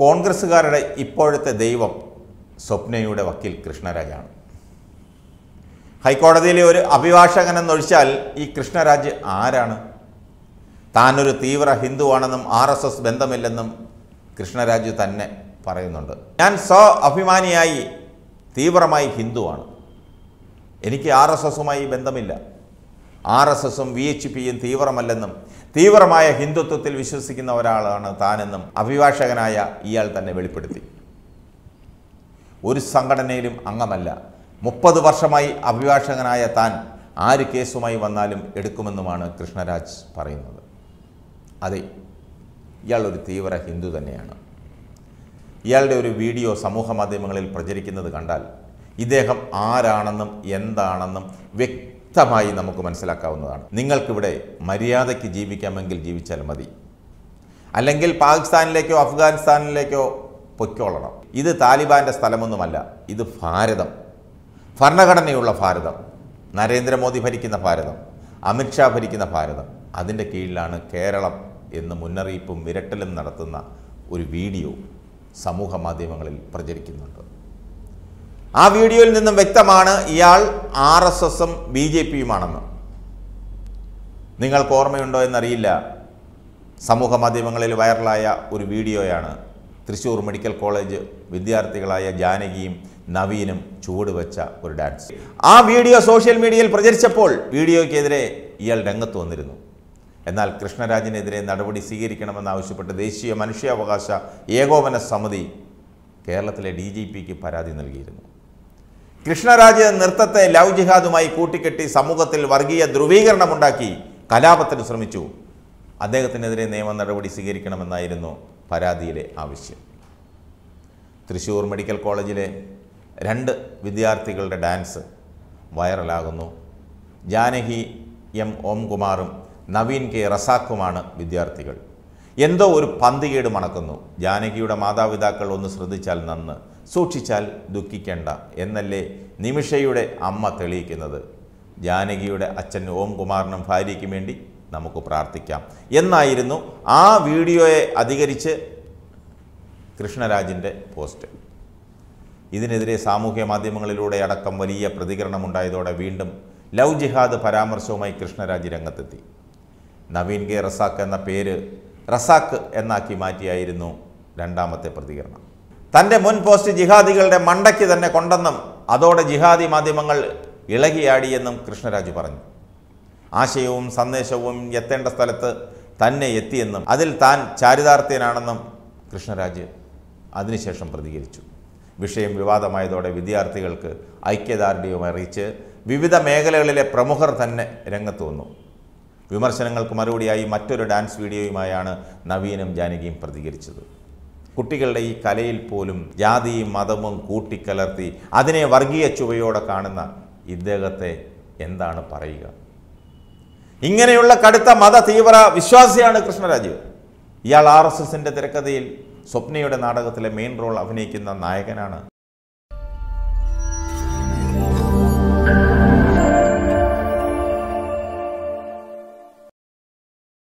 കോൺഗ്രസ്സുകാരുടെ ഇപ്പോഴത്തെ ദൈവം സ്വപ്നയുടെ വക്കീൽ കൃഷ്ണരാജാണ് ഹൈക്കോടതിയിലെ ഒരു അഭിഭാഷകൻ എന്നൊഴിച്ചാൽ ഈ കൃഷ്ണരാജ് ആരാണ് താനൊരു തീവ്ര ഹിന്ദുവാണെന്നും ആർ എസ് എസ് ബന്ധമില്ലെന്നും കൃഷ്ണരാജ് തന്നെ പറയുന്നുണ്ട് ഞാൻ സ്വ അഭിമാനിയായി തീവ്രമായി ഹിന്ദുവാണ് എനിക്ക് ആർ എസ് എസുമായി ബന്ധമില്ല ആർ എസ് എസും വി എച്ച് പിയും തീവ്രമല്ലെന്നും തീവ്രമായ ഹിന്ദുത്വത്തിൽ വിശ്വസിക്കുന്ന ഒരാളാണ് താനെന്നും അഭിഭാഷകനായ ഇയാൾ തന്നെ വെളിപ്പെടുത്തി ഒരു സംഘടനയിലും അംഗമല്ല മുപ്പത് വർഷമായി അഭിഭാഷകനായ താൻ ആര് കേസുമായി വന്നാലും എടുക്കുമെന്നുമാണ് കൃഷ്ണരാജ് പറയുന്നത് അതെ ഇയാൾ ഒരു തീവ്ര ഹിന്ദു തന്നെയാണ് ഇയാളുടെ ഒരു വീഡിയോ സമൂഹ മാധ്യമങ്ങളിൽ പ്രചരിക്കുന്നത് കണ്ടാൽ ഇദ്ദേഹം ആരാണെന്നും എന്താണെന്നും വ്യക്തി വ്യക്തമായി നമുക്ക് മനസ്സിലാക്കാവുന്നതാണ് നിങ്ങൾക്കിവിടെ മര്യാദയ്ക്ക് ജീവിക്കാമെങ്കിൽ ജീവിച്ചാൽ മതി അല്ലെങ്കിൽ പാകിസ്ഥാനിലേക്കോ അഫ്ഗാനിസ്ഥാനിലേക്കോ പൊയ്ക്കോളണം ഇത് താലിബാൻ്റെ സ്ഥലമൊന്നുമല്ല ഇത് ഭാരതം ഭരണഘടനയുള്ള ഭാരതം നരേന്ദ്രമോദി ഭരിക്കുന്ന ഭാരതം അമിത്ഷാ ഭരിക്കുന്ന ഭാരതം അതിൻ്റെ കീഴിലാണ് കേരളം എന്ന് മുന്നറിയിപ്പും വിരട്ടലും നടത്തുന്ന ഒരു വീഡിയോ സമൂഹ മാധ്യമങ്ങളിൽ പ്രചരിക്കുന്നുണ്ട് ആ വീഡിയോയിൽ നിന്നും വ്യക്തമാണ് ഇയാൾ ആർ എസ് എസും ബി ജെ പിയുമാണെന്ന് നിങ്ങൾക്ക് ഓർമ്മയുണ്ടോ എന്നറിയില്ല സമൂഹ മാധ്യമങ്ങളിൽ വൈറലായ ഒരു വീഡിയോയാണ് തൃശ്ശൂർ മെഡിക്കൽ കോളേജ് വിദ്യാർത്ഥികളായ ജാനകിയും നവീനും ചുവട് വെച്ച ഒരു ഡാൻസ് ആ വീഡിയോ സോഷ്യൽ മീഡിയയിൽ പ്രചരിച്ചപ്പോൾ വീഡിയോയ്ക്കെതിരെ ഇയാൾ രംഗത്ത് വന്നിരുന്നു എന്നാൽ കൃഷ്ണരാജിനെതിരെ നടപടി സ്വീകരിക്കണമെന്നാവശ്യപ്പെട്ട് ദേശീയ മനുഷ്യാവകാശ ഏകോപന സമിതി കേരളത്തിലെ ഡി പരാതി നൽകിയിരുന്നു കൃഷ്ണരാജ് നൃത്തത്തെ ലവ് ജിഹാദുമായി കൂട്ടിക്കെട്ടി സമൂഹത്തിൽ വർഗീയ ധ്രുവീകരണമുണ്ടാക്കി കലാപത്തിന് ശ്രമിച്ചു അദ്ദേഹത്തിനെതിരെ നിയമ നടപടി സ്വീകരിക്കണമെന്നായിരുന്നു പരാതിയിലെ ആവശ്യം തൃശ്ശൂർ മെഡിക്കൽ കോളേജിലെ രണ്ട് വിദ്യാർത്ഥികളുടെ ഡാൻസ് വൈറലാകുന്നു ജാനകി എം ഓംകുമാറും നവീൻ കെ റസാഖുമാണ് വിദ്യാർത്ഥികൾ എന്തോ ഒരു പന്തികേട് മണക്കുന്നു ജാനകിയുടെ മാതാപിതാക്കൾ ഒന്ന് ശ്രദ്ധിച്ചാൽ നന്ന് സൂക്ഷിച്ചാൽ ദുഃഖിക്കേണ്ട എന്നല്ലേ നിമിഷയുടെ അമ്മ തെളിയിക്കുന്നത് ജാനകിയുടെ അച്ഛൻ ഓംകുമാറിനും ഭാര്യയ്ക്കും വേണ്ടി നമുക്ക് പ്രാർത്ഥിക്കാം എന്നായിരുന്നു ആ വീഡിയോയെ അധികരിച്ച് കൃഷ്ണരാജിൻ്റെ പോസ്റ്റ് ഇതിനെതിരെ സാമൂഹ്യ മാധ്യമങ്ങളിലൂടെ അടക്കം വലിയ പ്രതികരണമുണ്ടായതോടെ വീണ്ടും ലവ് ജിഹാദ് പരാമർശവുമായി കൃഷ്ണരാജ് രംഗത്തെത്തി നവീൻ കെ റസാക്ക് എന്ന പേര് റസാക്ക് എന്നാക്കി മാറ്റിയായിരുന്നു രണ്ടാമത്തെ പ്രതികരണം തൻ്റെ മുൻ പോസ്റ്റ് ജിഹാദികളുടെ മണ്ടയ്ക്ക് തന്നെ കൊണ്ടെന്നും അതോടെ ജിഹാദി മാധ്യമങ്ങൾ ഇളകിയാടിയെന്നും കൃഷ്ണരാജു പറഞ്ഞു ആശയവും സന്ദേശവും എത്തേണ്ട സ്ഥലത്ത് തന്നെ എത്തിയെന്നും അതിൽ താൻ ചാരിതാർത്ഥ്യനാണെന്നും കൃഷ്ണരാജ് അതിനുശേഷം പ്രതികരിച്ചു വിഷയം വിവാദമായതോടെ വിദ്യാർത്ഥികൾക്ക് ഐക്യദാർഢ്യവും അറിയിച്ച് വിവിധ മേഖലകളിലെ പ്രമുഖർ തന്നെ രംഗത്ത് വന്നു വിമർശനങ്ങൾക്ക് മറുപടിയായി മറ്റൊരു ഡാൻസ് വീഡിയോയുമായാണ് നവീനും ജാനകിയും പ്രതികരിച്ചത് കുട്ടികളുടെ ഈ കലയിൽ പോലും ജാതിയും മതവും കൂട്ടിക്കലർത്തി അതിനെ വർഗീയ ചുവയോടെ കാണുന്ന ഇദ്ദേഹത്തെ എന്താണ് പറയുക ഇങ്ങനെയുള്ള കടുത്ത മത തീവ്ര വിശ്വാസിയാണ് കൃഷ്ണരാജ് ഇയാൾ ആർ എസ് എസിൻ്റെ തിരക്കഥയിൽ സ്വപ്നയുടെ നാടകത്തിലെ മെയിൻ റോൾ അഭിനയിക്കുന്ന നായകനാണ്